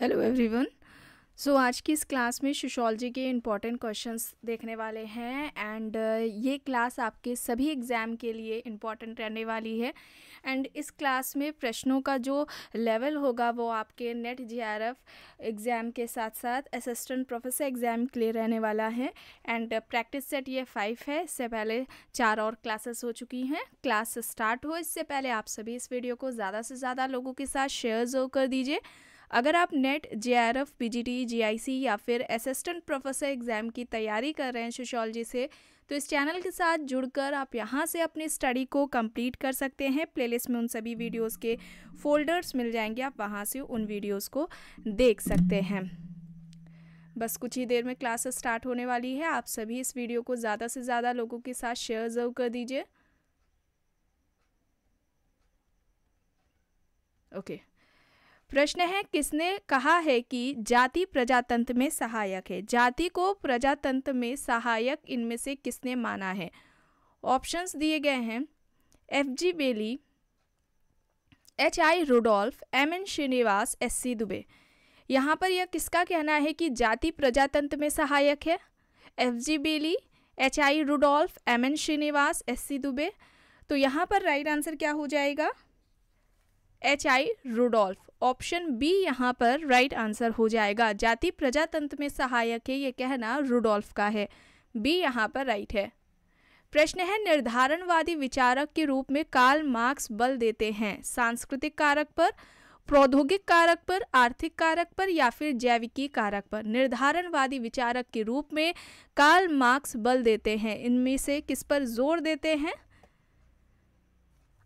Hello everyone so आज की इस क्लास में सोशोलॉजी के इम्पॉर्टेंट क्वेश्चंस देखने वाले हैं एंड uh, ये क्लास आपके सभी एग्ज़ाम के लिए इम्पॉर्टेंट रहने वाली है एंड इस क्लास में प्रश्नों का जो लेवल होगा वो आपके नेट जीआरएफ एग्ज़ाम के साथ साथ असिस्टेंट प्रोफेसर एग्ज़ाम के लिए रहने वाला है एंड प्रैक्टिस सेट ये फाइव है इससे पहले चार और क्लासेस हो चुकी हैं क्लास स्टार्ट हो इससे पहले आप सभी इस वीडियो को ज़्यादा से ज़्यादा लोगों के साथ शेयर जो कर दीजिए अगर आप NET J R F P G T G I C या फिर असिस्टेंट प्रोफेसर एग्ज़ाम की तैयारी कर रहे हैं सोशोलॉजी से तो इस चैनल के साथ जुड़कर आप यहाँ से अपनी स्टडी को कंप्लीट कर सकते हैं प्लेलिस्ट में उन सभी वीडियोस के फोल्डर्स मिल जाएंगे आप वहाँ से उन वीडियोस को देख सकते हैं बस कुछ ही देर में क्लासेस स्टार्ट होने वाली है आप सभी इस वीडियो को ज़्यादा से ज़्यादा लोगों के साथ शेयर ज़रूर कर दीजिए ओके okay. प्रश्न है किसने कहा है कि जाति प्रजातंत्र में सहायक है जाति को प्रजातंत्र में सहायक इनमें से किसने माना है ऑप्शंस दिए गए हैं F G Bailey H I Rudolph M N Srinivas S C Dubey यहाँ पर यह किसका कहना है कि जाति प्रजातंत्र में सहायक है F G Bailey H I Rudolph M N Srinivas S C Dubey तो यहाँ पर राइट आंसर क्या हो जाएगा H I Rudolph option B यहाँ पर राइट आंसर हो जाएगा जाति प्रजातंत्र में सहायक है ये कहना रूडोल्फ का है बी यहाँ पर राइट है प्रश्न है निर्धारणवादी विचारक के रूप में काल मार्क्स बल देते हैं सांस्कृतिक कारक पर प्रौद्योगिक कारक पर आर्थिक कारक पर या फिर जैविकी कारक पर निर्धारणवादी विचारक के रूप में काल मार्क्स बल देते हैं इनमें से किस पर जोर देते हैं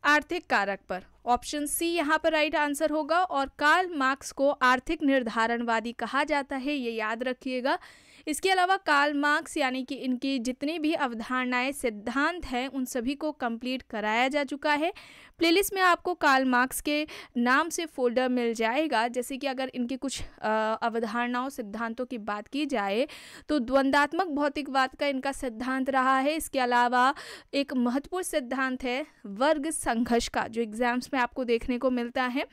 आर्थिक कारक पर ऑप्शन सी यहाँ पर राइट आंसर होगा और कार्ल मार्क्स को आर्थिक निर्धारणवादी कहा जाता है ये याद रखिएगा इसके अलावा काल मार्क्स यानी कि इनकी जितनी भी अवधारणाएं सिद्धांत हैं उन सभी को कंप्लीट कराया जा चुका है प्लेलिस्ट में आपको काल मार्क्स के नाम से फोल्डर मिल जाएगा जैसे कि अगर इनकी कुछ अवधारणाओं सिद्धांतों की बात की जाए तो द्वंद्वात्मक भौतिकवाद का इनका सिद्धांत रहा है इसके अलावा एक महत्वपूर्ण सिद्धांत है वर्ग संघर्ष का जो एग्ज़ाम्स में आपको देखने को मिलता है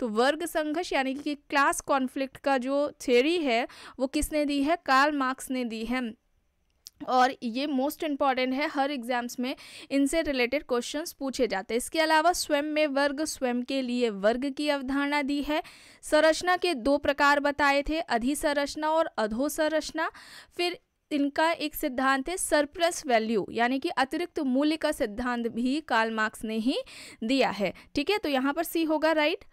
तो वर्ग संघर्ष यानी कि क्लास कॉन्फ्लिक्ट का जो थ्योरी है वो किसने दी है कार्ल मार्क्स ने दी है और ये मोस्ट इम्पॉर्टेंट है हर एग्जाम्स में इनसे रिलेटेड क्वेश्चंस पूछे जाते हैं इसके अलावा स्वयं में वर्ग स्वयं के लिए वर्ग की अवधारणा दी है संरचना के दो प्रकार बताए थे अधिसंरचना और अधोसंरचना फिर इनका एक सिद्धांत है सरप्लस वैल्यू यानी कि अतिरिक्त मूल्य का सिद्धांत भी कार्ल मार्क्स ने ही दिया है ठीक है तो यहाँ पर सी होगा राइट right?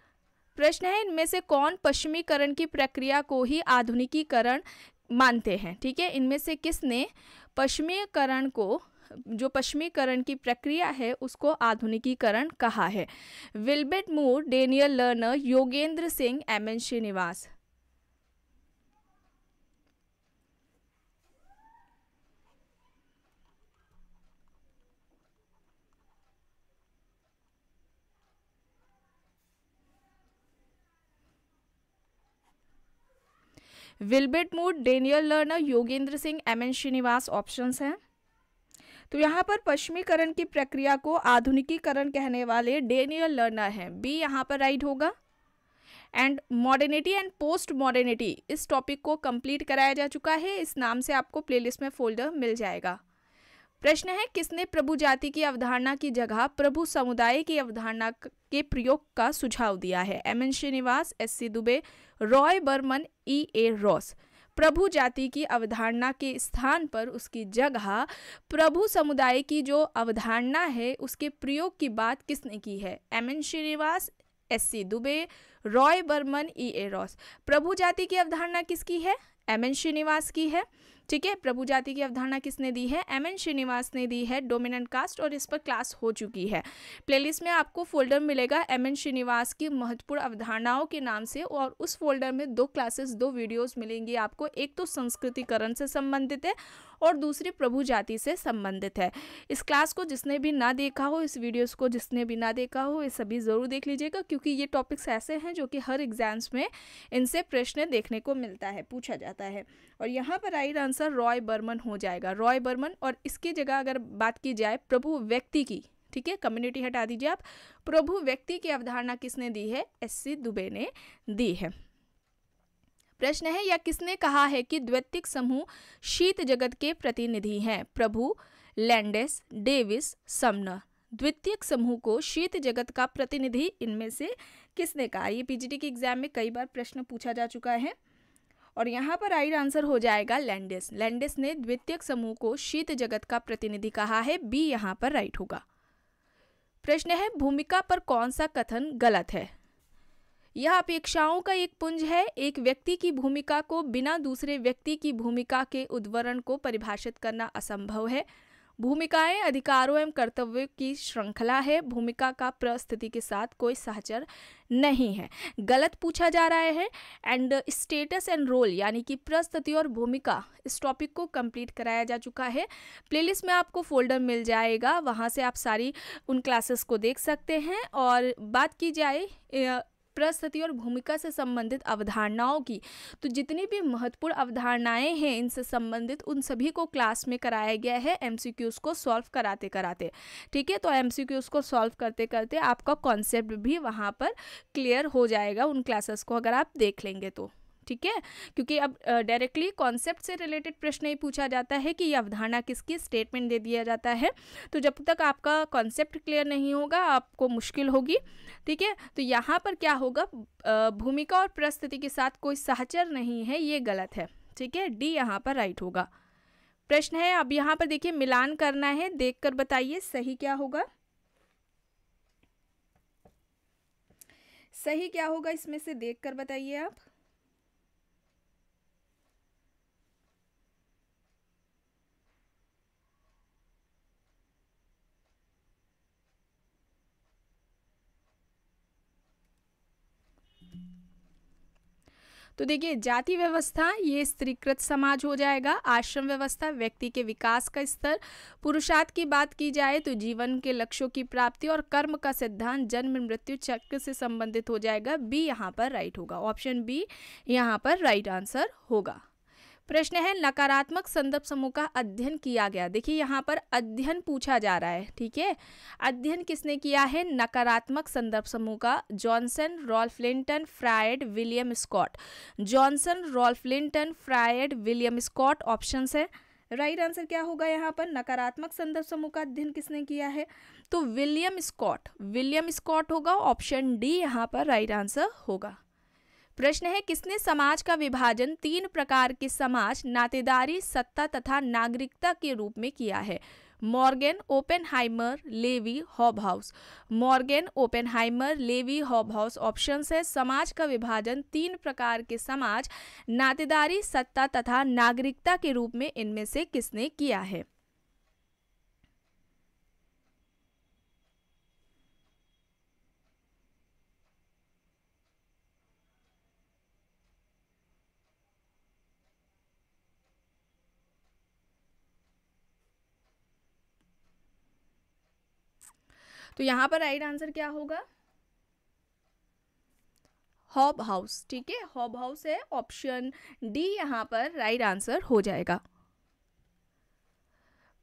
प्रश्न है इनमें से कौन पश्चिमीकरण की प्रक्रिया को ही आधुनिकीकरण मानते हैं ठीक है इनमें से किसने पश्चिमीकरण को जो पश्चिमीकरण की प्रक्रिया है उसको आधुनिकीकरण कहा है Wilbert Moore Daniel Lerner Yogendra Singh M N Srinivas Wilbert Moore Daniel Lerner Yogendra Singh M N Srinivas option हैं तो यहाँ पर पश्चिमीकरण की प्रक्रिया को आधुनिकीकरण कहने वाले डेनियल लर्नर हैं बी यहाँ पर राइट होगा and modernity and post modernity इस टॉपिक को कंप्लीट कराया जा चुका है इस नाम से आपको प्लेलिस्ट में फोल्डर मिल जाएगा प्रश्न है किसने प्रभु जाति की अवधारणा की जगह प्रभु समुदाय की अवधारणा के प्रयोग का सुझाव दिया है M N Srinivas S C Dubey Roy Burman E A Ross Prabhu जाति की अवधारणा के स्थान पर उसकी जगह प्रभु समुदाय की जो अवधारणा है उसके प्रयोग की बात किसने की है M N Srinivas S C Dubey Roy Burman E A Ross Prabhu जाति की अवधारणा किसकी है एम एन श्रीनिवास की है ठीक है प्रभु जाति की अवधारणा किसने दी है एम एन श्रीनिवास ने दी है डोमिनेंट कास्ट और इस पर क्लास हो चुकी है प्लेलिस्ट में आपको फोल्डर मिलेगा एम एन श्रीनिवास की महत्वपूर्ण अवधारणाओं के नाम से और उस फोल्डर में दो क्लासेस दो वीडियोज़ मिलेंगी आपको एक तो संस्कृतिकरण से संबंधित है और दूसरी प्रभु जाति से संबंधित है इस क्लास को जिसने भी ना देखा हो इस वीडियोस को जिसने भी ना देखा हो ये सभी ज़रूर देख लीजिएगा क्योंकि ये टॉपिक्स ऐसे हैं जो कि हर एग्ज़ाम्स में इनसे प्रश्न देखने को मिलता है पूछा जाता है और यहाँ पर राइट आंसर रॉय बर्मन हो जाएगा रॉय बर्मन और इसकी जगह अगर बात की जाए प्रभु व्यक्ति की ठीक है कम्युनिटी हटा दीजिए आप प्रभु व्यक्ति की अवधारणा किसने दी है एससी दुबे ने दी है प्रश्न है या किसने कहा है कि द्वैतिक समूह शीत जगत के प्रतिनिधि हैं प्रभु लैंडेस डेविस समन द्वितीयक समूह को शीत जगत का प्रतिनिधि इनमें से किसने कहा ये पीजीटी के एग्जाम में कई बार प्रश्न पूछा जा चुका है और यहाँ पर राइट आंसर हो जाएगा लैंडेस लैंडेस ने द्वितीयक समूह को शीत जगत का प्रतिनिधि कहा है बी यहाँ पर राइट होगा प्रश्न है भूमिका पर कौन सा कथन गलत है यह अपेक्षाओं का एक पुंज है एक व्यक्ति की भूमिका को बिना दूसरे व्यक्ति की भूमिका के उद्वरण को परिभाषित करना असंभव है भूमिकाएं अधिकारों एवं कर्तव्यों की श्रृंखला है भूमिका का प्रस्थिति के साथ कोई सहचर नहीं है गलत पूछा जा रहा है एंड स्टेटस एंड रोल यानी कि प्रस्तुति और भूमिका इस टॉपिक को कंप्लीट कराया जा चुका है प्लेलिस्ट में आपको फोल्डर मिल जाएगा वहाँ से आप सारी उन क्लासेस को देख सकते हैं और बात की जाए प्रस्तुति और भूमिका से संबंधित अवधारणाओं की तो जितनी भी महत्वपूर्ण अवधारणाएं हैं इनसे संबंधित उन सभी को क्लास में कराया गया है एम को सॉल्व कराते कराते ठीक है तो एम को सॉल्व करते करते आपका कॉन्सेप्ट भी वहाँ पर क्लियर हो जाएगा उन क्लासेस को अगर आप देख लेंगे तो ठीक है क्योंकि अब डायरेक्टली कॉन्सेप्ट से रिलेटेड प्रश्न ही पूछा जाता है कि ये अवधारणा किसकी स्टेटमेंट दे दिया जाता है तो जब तक आपका कॉन्सेप्ट क्लियर नहीं होगा आपको मुश्किल होगी ठीक है तो यहाँ पर क्या होगा भूमिका और प्रस्तुति के साथ कोई सहचर नहीं है ये गलत है ठीक है डी यहाँ पर राइट होगा प्रश्न है अब यहाँ पर देखिए मिलान करना है देख कर बताइए सही क्या होगा सही क्या होगा इसमें से देख कर बताइए आप तो देखिए जाति व्यवस्था ये स्त्रीकृत समाज हो जाएगा आश्रम व्यवस्था व्यक्ति के विकास का स्तर पुरुषार्थ की बात की जाए तो जीवन के लक्ष्यों की प्राप्ति और कर्म का सिद्धांत जन्म मृत्यु चक्र से संबंधित हो जाएगा बी यहाँ पर राइट होगा ऑप्शन बी यहाँ पर राइट आंसर होगा प्रश्न है नकारात्मक संदर्भ समूह का अध्ययन किया गया देखिए यहाँ पर अध्ययन पूछा जा रहा है ठीक है अध्ययन किसने किया है नकारात्मक संदर्भ समूह का Johnson Ralph Linton Freud William Scott Johnson Ralph Linton Freud William Scott option है राइट right आंसर क्या होगा यहाँ पर नकारात्मक संदर्भ समूह का अध्ययन किसने किया है तो विलियम स्कॉट विलियम स्कॉट होगा ऑप्शन डी यहाँ पर राइट right आंसर होगा प्रश्न है किसने समाज का विभाजन तीन प्रकार के समाज नातेदारी सत्ता तथा नागरिकता के रूप में किया है Morgan Oppenheimer Levy Hobhouse Morgan Oppenheimer Levy Hobhouse option है समाज का विभाजन तीन प्रकार के समाज नातेदारी सत्ता तथा नागरिकता के रूप में इनमें से किसने किया है तो यहाँ पर राइट आंसर क्या होगा हॉब हाउस ठीक है हॉब हाउस है ऑप्शन डी यहाँ पर राइट आंसर हो जाएगा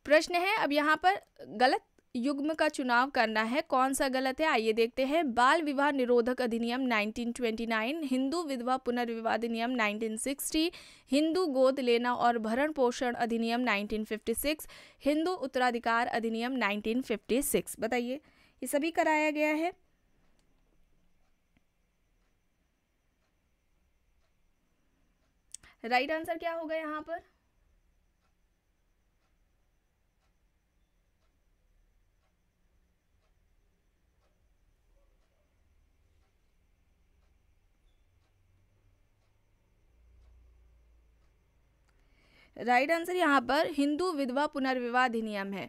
प्रश्न है अब यहाँ पर गलत युग्म का चुनाव करना है कौन सा गलत है आइए देखते हैं बाल विवाह निरोधक अधिनियम 1929 हिंदू विधवा पुनर्विवाह अधिनियम 1960 हिंदू गोद लेना और भरण पोषण अधिनियम 1956 हिंदू उत्तराधिकार अधिनियम 1956 बताइए ये सभी कराया गया है राइट right आंसर क्या होगा यहाँ पर राइट आंसर यहाँ पर हिंदू विधवा पुनर्विवाह अधिनियम है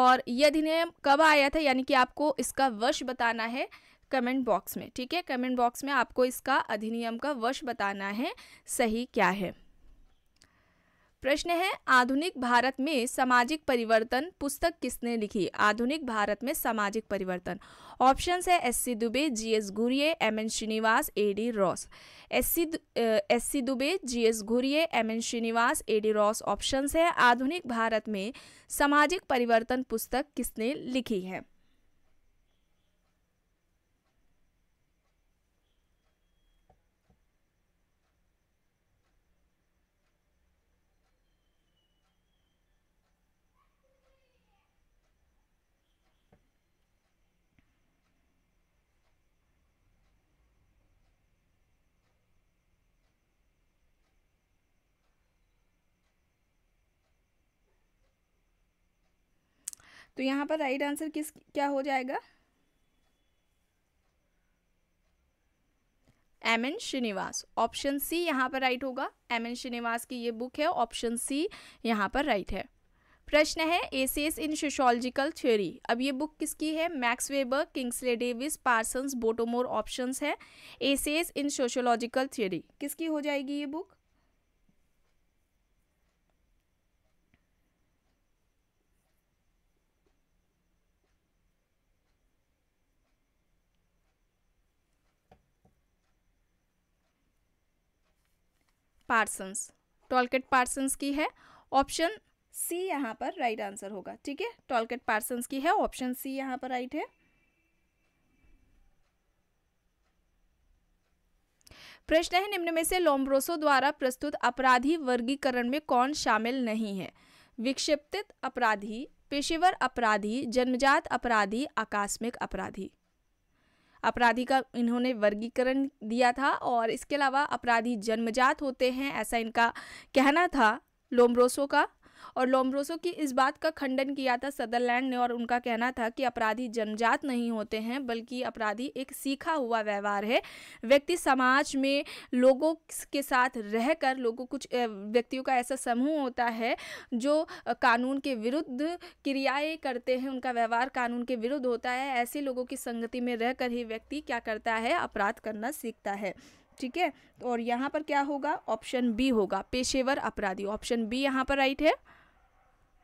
और यह अधिनियम कब आया था यानी कि आपको इसका वर्ष बताना है कमेंट बॉक्स में ठीक है कमेंट बॉक्स में आपको इसका अधिनियम का वर्ष बताना है सही क्या है प्रश्न है आधुनिक भारत में सामाजिक परिवर्तन पुस्तक किसने लिखी आधुनिक भारत में सामाजिक परिवर्तन ऑप्शन है S C Dubey G S Ghurye M N Srinivas A D Ross S C S C Dubey G S Ghurye M N Srinivas A D Ross option है आधुनिक भारत में सामाजिक परिवर्तन पुस्तक किसने लिखी है तो यहाँ पर राइट आंसर किस क्या हो जाएगा M N Srinivas option C यहाँ पर राइट होगा एम एन श्रीनिवास की ये बुक है ऑप्शन सी यहाँ पर राइट है प्रश्न है एसेस इन सोशोलॉजिकल थ्योरी अब ये बुक किसकी है Max Weber Kingsley Davis Parsons Bottomore options है एसेस इन सोशोलॉजिकल थ्योरी किसकी हो जाएगी ये बुक पार्सन्स टॉलकेट पार्सन्स की है ऑप्शन सी यहाँ पर राइट right आंसर होगा ठीक है टॉलकेट पार्सन्स की है ऑप्शन सी यहाँ पर राइट है प्रश्न है निम्न में से लोम्ब्रोसो द्वारा प्रस्तुत अपराधी वर्गीकरण में कौन शामिल नहीं है विक्षिप्त अपराधी पेशेवर अपराधी जन्मजात अपराधी आकस्मिक अपराधी अपराधी का इन्होंने वर्गीकरण दिया था और इसके अलावा अपराधी जन्मजात होते हैं ऐसा इनका कहना था लोमरोसो का और लोमरोसो की इस बात का खंडन किया था सदरलैंड ने और उनका कहना था कि अपराधी जनजात नहीं होते हैं बल्कि अपराधी एक सीखा हुआ व्यवहार है व्यक्ति समाज में लोगों के साथ रहकर लोगों कुछ व्यक्तियों का ऐसा समूह होता है जो कानून के विरुद्ध क्रियाएँ करते हैं उनका व्यवहार कानून के विरुद्ध होता है ऐसे लोगों की संगति में रहकर ही व्यक्ति क्या करता है अपराध करना सीखता है ठीक है तो और यहाँ पर क्या होगा ऑप्शन बी होगा पेशेवर अपराधी ऑप्शन बी यहाँ पर राइट है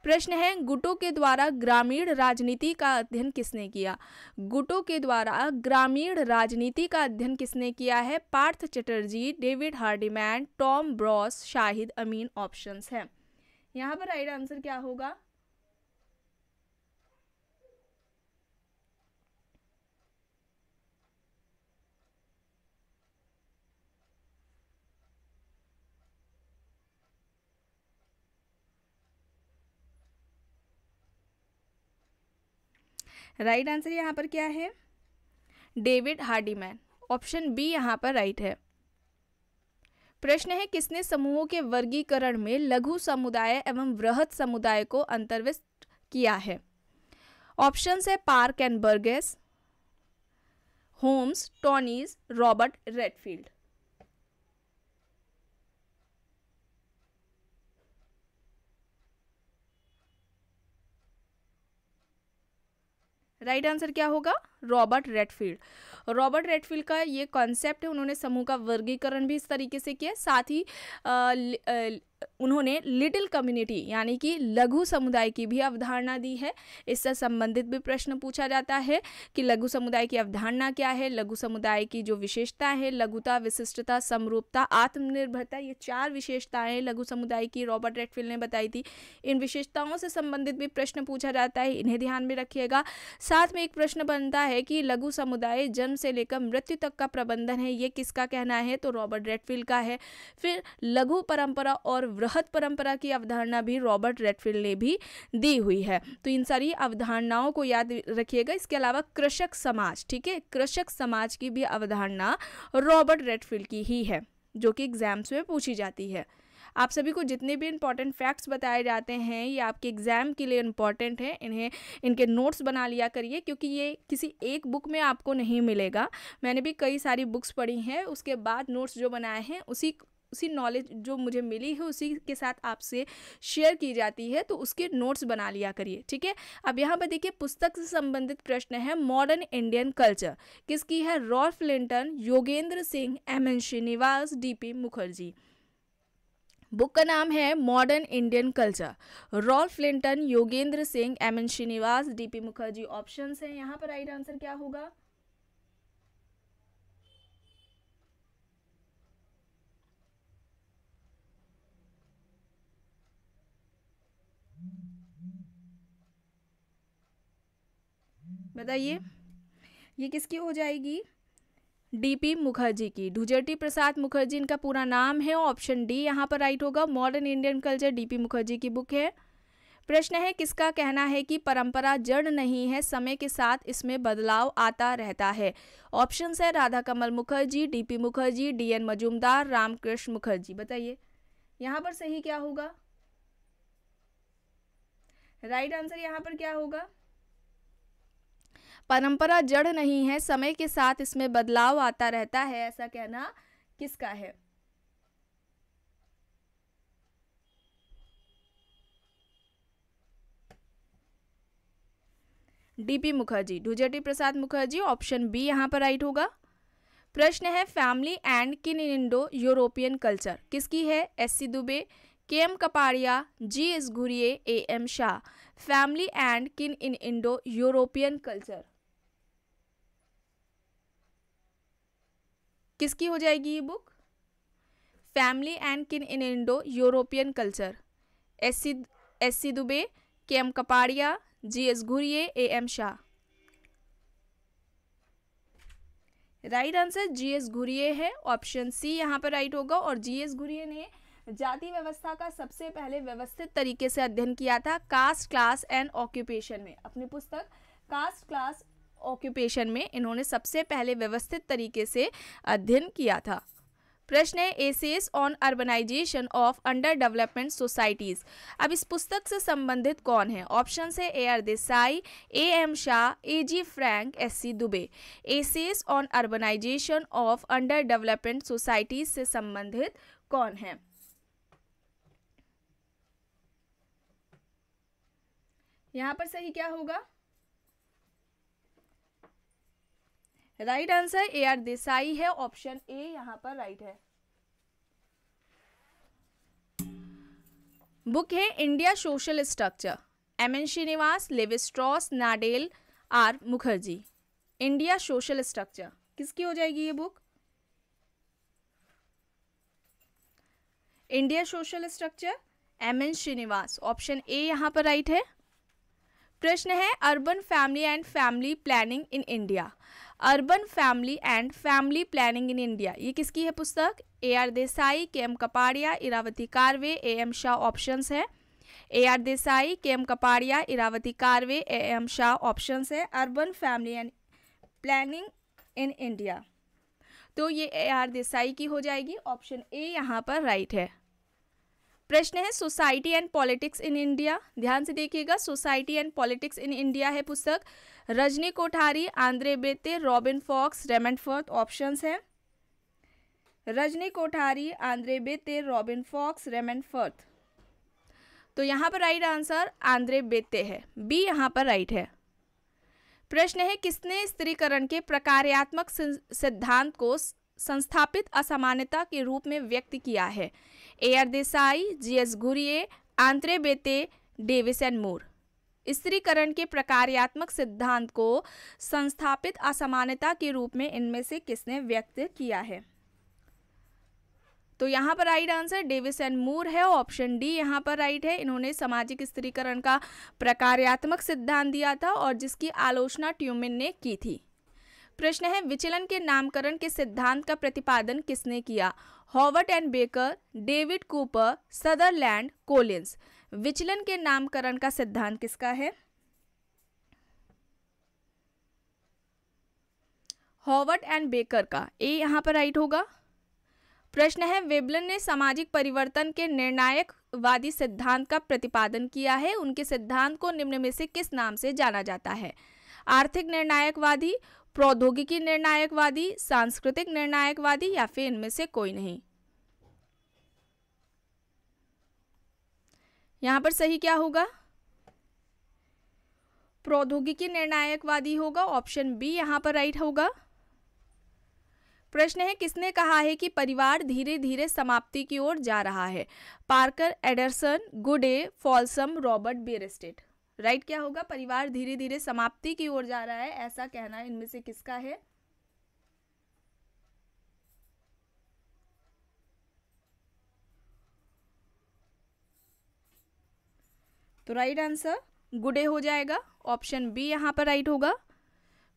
प्रश्न है गुटों के द्वारा ग्रामीण राजनीति का अध्ययन किसने किया गुटों के द्वारा ग्रामीण राजनीति का अध्ययन किसने किया है Partha Chatterjee David Hardiman Tom Brass Shahid Amin options हैं यहाँ पर राइट आंसर क्या होगा राइट आंसर यहाँ पर क्या है डेविड हार्डीमैन ऑप्शन बी यहाँ पर राइट है प्रश्न है किसने समूहों के वर्गीकरण में लघु समुदाय एवं वृहत समुदाय को अंतर्विष्ट किया है ऑप्शन है Park and Burgess Holmes Tonnies Robert Redfield right right answer क्या होगा रॉबर्ट रेडफील्ड रॉबर्ट रेडफील्ड का ये कॉन्सेप्ट है उन्होंने समूह का वर्गीकरण भी इस तरीके से किया साथ ही आ, ल, आ, उन्होंने लिटिल कम्युनिटी यानी कि लघु समुदाय की भी अवधारणा दी है इससे संबंधित भी प्रश्न पूछा जाता है कि लघु समुदाय की अवधारणा क्या है लघु समुदाय की जो विशेषता है लघुता विशिष्टता समरूपता आत्मनिर्भरता ये चार विशेषताएं लघु समुदाय की रॉबर्ट रेडफील्ड ने बताई थी इन विशेषताओं से संबंधित भी प्रश्न पूछा जाता है इन्हें ध्यान में रखिएगा साथ में एक प्रश्न बनता है कि लघु समुदाय जन्म से लेकर मृत्यु तक का प्रबंधन है ये किसका कहना है तो रॉबर्ट रेडफील्ड का है फिर लघु परंपरा और वृहत परंपरा की अवधारणा भी रॉबर्ट रेडफील्ड ने भी दी हुई है तो इन सारी अवधारणाओं को याद रखिएगा इसके अलावा कृषक समाज ठीक है कृषक समाज की भी अवधारणा रॉबर्ट रेडफील्ड की ही है जो कि एग्जाम्स में पूछी जाती है आप सभी को जितने भी इंपॉर्टेंट फैक्ट्स बताए जाते हैं ये आपके एग्ज़ाम के लिए इंपॉर्टेंट है इन्हें इनके नोट्स बना लिया करिए क्योंकि ये किसी एक बुक में आपको नहीं मिलेगा मैंने भी कई सारी बुक्स पढ़ी हैं उसके बाद नोट्स जो बनाए हैं उसी उसी नॉलेज जो मुझे मिली है उसी के साथ आपसे शेयर की जाती है तो उसके नोट्स बना लिया करिए ठीक है अब यहाँ पर देखिए पुस्तक से संबंधित प्रश्न है मॉडर्न इंडियन कल्चर किसकी है Ralph Linton Yogendra Singh M N Srinivas D P Mukherjee book का नाम है modern Indian culture Ralph Linton Yogendra Singh M N Srinivas D P Mukherjee option हैं यहाँ पर राइट आंसर क्या होगा बताइए ये किसकी हो जाएगी डीपी मुखर्जी की ढुजटी प्रसाद मुखर्जी इनका पूरा नाम है ऑप्शन डी यहाँ पर राइट होगा modern Indian culture D P Mukherjee की बुक है प्रश्न है किसका कहना है कि परंपरा जड़ नहीं है समय के साथ इसमें बदलाव आता रहता है ऑप्शन है राधा कमल मुखर्जी डीपी मुखर्जी डीएन मजूमदार रामकृष्ण मुखर्जी बताइए यहाँ पर सही क्या होगा राइट आंसर यहाँ पर क्या होगा परंपरा जड़ नहीं है समय के साथ इसमें बदलाव आता रहता है ऐसा कहना किसका है D P Mukherjee Dhurjati Prasad Mukherjee option B यहाँ पर राइट होगा प्रश्न है family and kin in Indo European culture किसकी है S C Dubey K M Kapadia G S Ghurye A M Shah family and kin in Indo European culture किसकी हो जाएगी ये book family and kin in Indo European culture S C S C Dubey K M Kapadia G S Ghurye A M Shah right answer G S Ghurye है option C यहाँ पर right होगा और जी S घुरिए ने जाति व्यवस्था का सबसे पहले व्यवस्थित तरीके से अध्ययन किया था कास्ट क्लास एंड ऑक्यूपेशन में अपनी पुस्तक कास्ट क्लास ऑक्यूपेशन में इन्होंने सबसे पहले व्यवस्थित तरीके से अध्ययन किया था प्रश्न है essays on urbanisation of under development societies अब इस पुस्तक से संबंधित कौन है ऑप्शन है A R Desai A M Shah A G Frank S C Dubey essays on urbanisation of under development societies से संबंधित कौन है यहाँ पर सही क्या होगा right answer A R Desai है ऑप्शन ए यहाँ पर राइट है बुक है India social structure M N Srinivas Levi Strauss नाडेल are Mukherjee India social structure किसकी हो जाएगी ये book India social structure M N Srinivas option A यहाँ पर राइट है प्रश्न है urban family and family planning in India urban family and family planning in India ये किसकी है पुस्तक A R Desai K M Kapadia Irawati Karve A M Shah options है A R Desai K M Kapadia Irawati Karve A M Shah options है urban family and planning in India तो ये ए R Desai की हो जाएगी ऑप्शन ए यहाँ पर राइट है प्रश्न है society and politics in India ध्यान से देखिएगा society and politics in India है पुस्तक Rajni Kothari Andre Beteille Robin Fox Raymond Firth options हैं Rajni Kothari Andre Beteille Robin Fox Raymond Firth तो यहाँ पर राइट आंसर आंद्रे बेते है बी यहाँ पर राइट है प्रश्न है किसने स्त्रीकरण के प्रकार्यात्मक सिद्धांत को संस्थापित असामान्यता के रूप में व्यक्त किया है A R Desai G S Ghurye Andre Beteille Davis and Moore स्त्रीकरण के प्रकार्यात्मक सिद्धांत को संस्थापित असमानता के रूप में इनमें से किसने व्यक्त किया है तो यहाँ पर right answer Davis and Moore है ऑप्शन डी यहाँ पर राइट है इन्होंने सामाजिक स्त्रीकरण का प्रकार्यात्मक सिद्धांत दिया था और जिसकी आलोचना ट्यूमिन ने की थी प्रश्न है विचलन के नामकरण के सिद्धांत का प्रतिपादन किसने किया Howard and Becker David Cooper Sutherland Collins विचलन के नामकरण का सिद्धांत किसका है हॉवर्ड एंड बेकर का ए यहां पर राइट होगा प्रश्न है वेबलन ने सामाजिक परिवर्तन के निर्णायक वादी सिद्धांत का प्रतिपादन किया है उनके सिद्धांत को निम्न में से किस नाम से जाना जाता है आर्थिक निर्णायकवादी प्रौद्योगिकी निर्णायकवादी सांस्कृतिक निर्णायकवादी या फिर इनमें से कोई नहीं यहाँ पर सही क्या होगा प्रौद्योगिकी निर्णायकवादी होगा ऑप्शन बी यहाँ पर राइट होगा प्रश्न है किसने कहा है कि परिवार धीरे धीरे समाप्ति की ओर जा रहा है पार्कर एडरसन गुडे फॉल्सम रॉबर्ट बेरस्टेट राइट क्या होगा परिवार धीरे धीरे समाप्ति की ओर जा रहा है ऐसा कहना इनमें से किसका है तो राइट आंसर गुडे हो जाएगा ऑप्शन बी यहाँ पर राइट होगा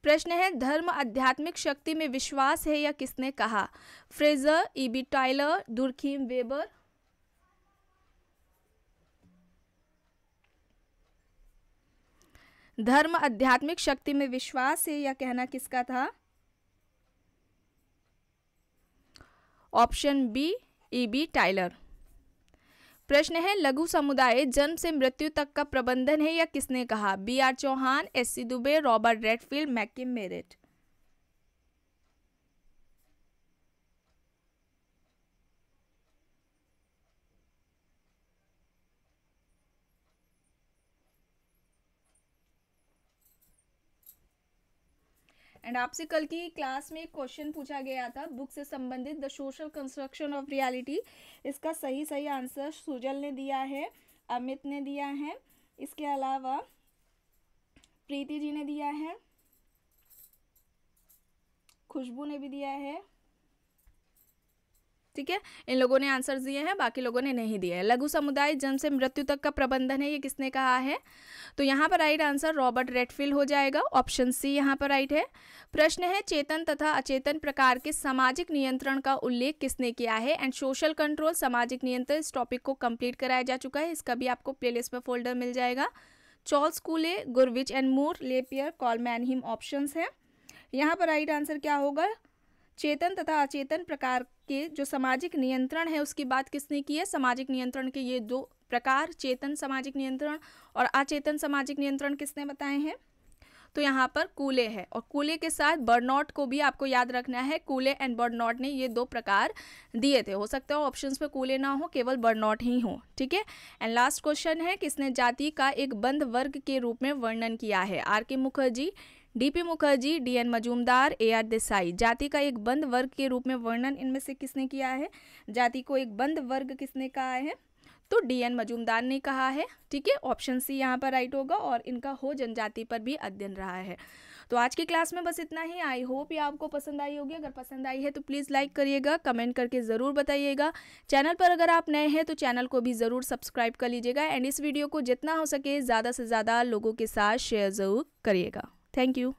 प्रश्न है धर्म आध्यात्मिक शक्ति में विश्वास है या किसने कहा Frazer E B Tylor Durkheim Weber धर्म आध्यात्मिक शक्ति में विश्वास है या कहना किसका था option B E B Tylor प्रश्न है लघु समुदाय जन्म से मृत्यु तक का प्रबंधन है या किसने कहा B R Chauhan S C Dubey Robert Redfield McKim Marriott and आपसे कल की क्लास में एक क्वेश्चन पूछा गया था बुक से संबंधित the social construction of reality इसका सही सही आंसर सुजल ने दिया है अमित ने दिया है इसके अलावा प्रीति जी ने दिया है खुशबू ने भी दिया है ठीक है इन लोगों ने आंसर दिए हैं बाकी लोगों ने नहीं दिए हैं लघु समुदाय जन्म से मृत्यु तक का प्रबंधन है ये किसने कहा है तो यहाँ पर राइट आंसर रॉबर्ट रेडफिल हो जाएगा ऑप्शन सी यहाँ पर राइट है प्रश्न है चेतन तथा अचेतन प्रकार के सामाजिक नियंत्रण का उल्लेख किसने किया है एंड सोशल कंट्रोल सामाजिक नियंत्रण इस टॉपिक को कम्प्लीट कराया जा चुका है इसका भी आपको प्ले में फोल्डर मिल जाएगा Charles Cooley Gurvitch and Moore LaPiere Coleman हिम ऑप्शन है यहाँ पर राइट आंसर क्या होगा चेतन तथा अचेतन प्रकार के जो सामाजिक नियंत्रण है उसकी बात किसने की है सामाजिक नियंत्रण के ये दो प्रकार चेतन सामाजिक नियंत्रण और अचेतन सामाजिक नियंत्रण किसने बताए हैं तो यहाँ पर कूले है और कूले के साथ बर्नॉट को भी आपको याद रखना है कूले एंड बर्नॉट ने ये दो प्रकार दिए थे हो सकता है ऑप्शंस पे कूले ना हो केवल बर्नॉट ही हो ठीक है एंड लास्ट क्वेश्चन है किसने जाति का एक बंद वर्ग के रूप में वर्णन किया है R K Mukherjee D P Mukherjee D N Majumdar A R Desai जाति का एक बंद वर्ग के रूप में वर्णन इनमें से किसने किया है जाति को एक बंद वर्ग किसने कहा है तो डीएन मजूमदार ने कहा है ठीक है ऑप्शन सी यहाँ पर राइट होगा और इनका हो जनजाति पर भी अध्ययन रहा है तो आज की क्लास में बस इतना ही आई होप ये आपको पसंद आई होगी अगर पसंद आई है तो प्लीज़ लाइक करिएगा कमेंट करके ज़रूर बताइएगा चैनल पर अगर आप नए हैं तो चैनल को भी ज़रूर सब्सक्राइब कर लीजिएगा एंड इस वीडियो को जितना हो सके ज़्यादा से ज़्यादा लोगों के साथ शेयर ज़रूर करिएगा Thank you.